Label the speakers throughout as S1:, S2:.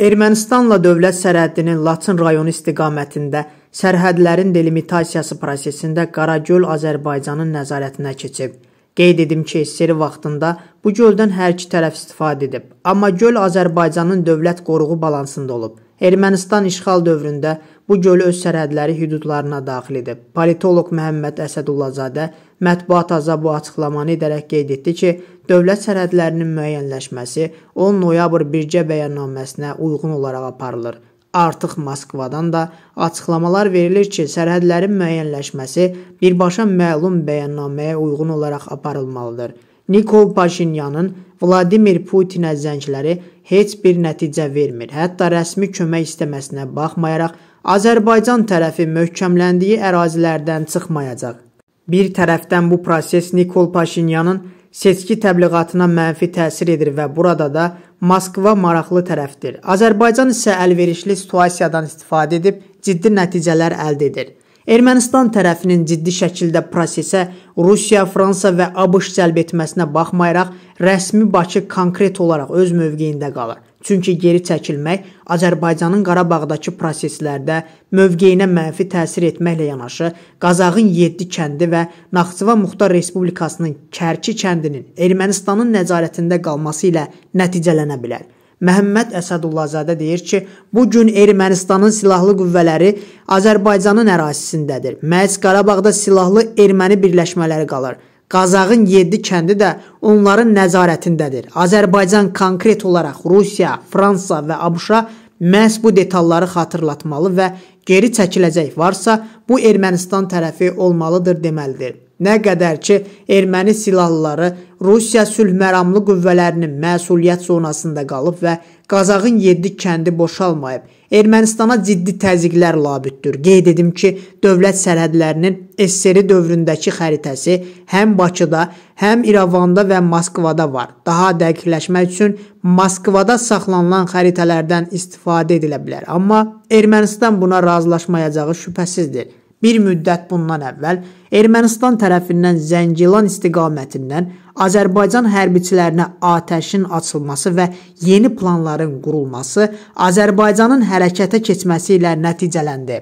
S1: Ermənistanla dövlət sərhədinin Laçın rayonu istiqamətində sərhədlərin delimitasiyası prosesində Qaragöl Azərbaycanın nəzarətinə keçib. Qeyd edim ki, SSR vaxtında bu göldən hər iki tərəf istifadə edib, amma göl Azərbaycanın dövlət qoruğu balansında olub. Ermənistan işğal dövründə bu gölü öz sərhədləri hüdudlarına daxil edib. Politoloq Məhəmməd Əsədullazadə mətbuat aza bu açıqlamanı edərək qeyd etdi ki, dövlət sərhədlərinin müəyyənləşməsi 10 noyabr birgə bəyannaməsinə uyğun olaraq aparılır. Artıq Moskvadan da açıqlamalar verilir ki, sərhədlərin müəyyənləşməsi birbaşa məlum bəyannaməyə uyğun olaraq aparılmalıdır. Nikol Paşinyanın Vladimir Putinə zəngləri heç bir nəticə vermir. Hətta rəsmi kömək istəməsinə baxmayaraq Azərbaycan tərəfi möhkəmləndiyi ərazilərdən çıxmayacaq. Bir tərəfdən bu proses Nikol Paşinyanın seçki təbliğatına mənfi təsir edir və burada da Moskva maraqlı tərəfdir. Azərbaycan isə əlverişli situasiyadan istifadə edib ciddi nəticələr əldə edir. Ermənistan tərəfinin ciddi şəkildə prosesə Rusiya, Fransa və ABŞ cəlb etməsinə baxmayaraq, rəsmi Bakı konkret olaraq öz mövqeyində qalır. Çünki geri çəkilmək Azərbaycanın Qarabağdakı proseslərdə mövqeyinə mənfi təsir etməklə yanaşı, Qazağın 7 kəndi və Naxçıvan Muxtar Respublikasının Kərki kəndinin Ermənistanın nəzarətində qalması ilə nəticələnə bilər. Məhəmməd Əsədullazadə deyir ki, bu gün Ermənistanın silahlı qüvvələri Azərbaycanın ərazisindədir. Məhz Qarabağda silahlı erməni birləşmələri qalır. Qazağın 7 kəndi də onların nəzarətindədir. Azərbaycan konkret olaraq Rusiya, Fransa və ABŞ-a məhz bu detalları xatırlatmalı və geri çəkiləcək varsa, bu Ermənistan tərəfi olmalıdır deməlidir. Nə qədər ki, erməni silahlıları Rusiya sülhməramlı qüvvələrinin məsuliyyət zonasında qalıb və Qazağın 7 kəndi boşalmayıb. Ermənistana ciddi təzyiqlər labüddür. Qeyd edim ki, dövlət sərhədlərinin SSR dövründəki xəritəsi həm Bakıda, həm İrəvanda və Moskvada var. Daha dəqiqləşmək üçün Moskvada saxlanılan xəritələrdən istifadə edilə bilər. Amma Ermənistan buna razılaşmayacağı şübhəsizdir. Bir müddət bundan əvvəl Ermənistan tərəfindən Zəngilan istiqamətindən Azərbaycan hərbiçilərinə atəşin açılması və yeni planların qurulması Azərbaycanın hərəkətə keçməsi ilə nəticələndi.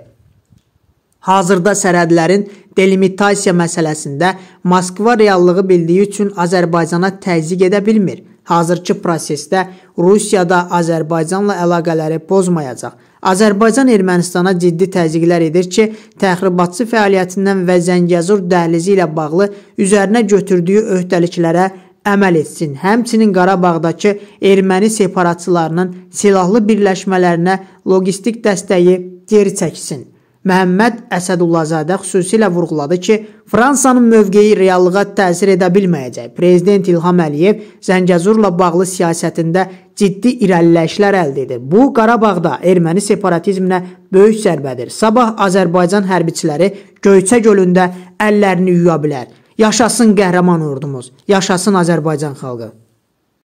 S1: Hazırda sərhədlərin delimitasiya məsələsində Moskva reallığı bildiyi üçün Azərbaycana təzyiq edə bilmir. Hazırki prosesdə Rusiyada Azərbaycanla əlaqələri pozmayacaq. Azərbaycan Ermənistana ciddi təzyiqlər edir ki, təxribatçı fəaliyyətindən və Zəngəzur dəhlizi ilə bağlı üzərinə götürdüyü öhdəliklərə əməl etsin. Həmçinin Qarabağdakı erməni separatçılarının silahlı birləşmələrinə logistik dəstəyi geri çəksin. Məhəmməd Əsədullazadə xüsusilə vurğuladı ki, Fransanın mövqeyi reallığa təsir edə bilməyəcək. Prezident İlham Əliyev Zəngəzurla bağlı siyasətində ciddi irəliləyişlər əldə edib. Bu Qarabağda erməni separatizminə böyük zərbədir. Sabah Azərbaycan hərbiçiləri Göyçə gölündə əllərini yuya bilər. Yaşasın qəhrəman ordumuz, yaşasın Azərbaycan xalqı.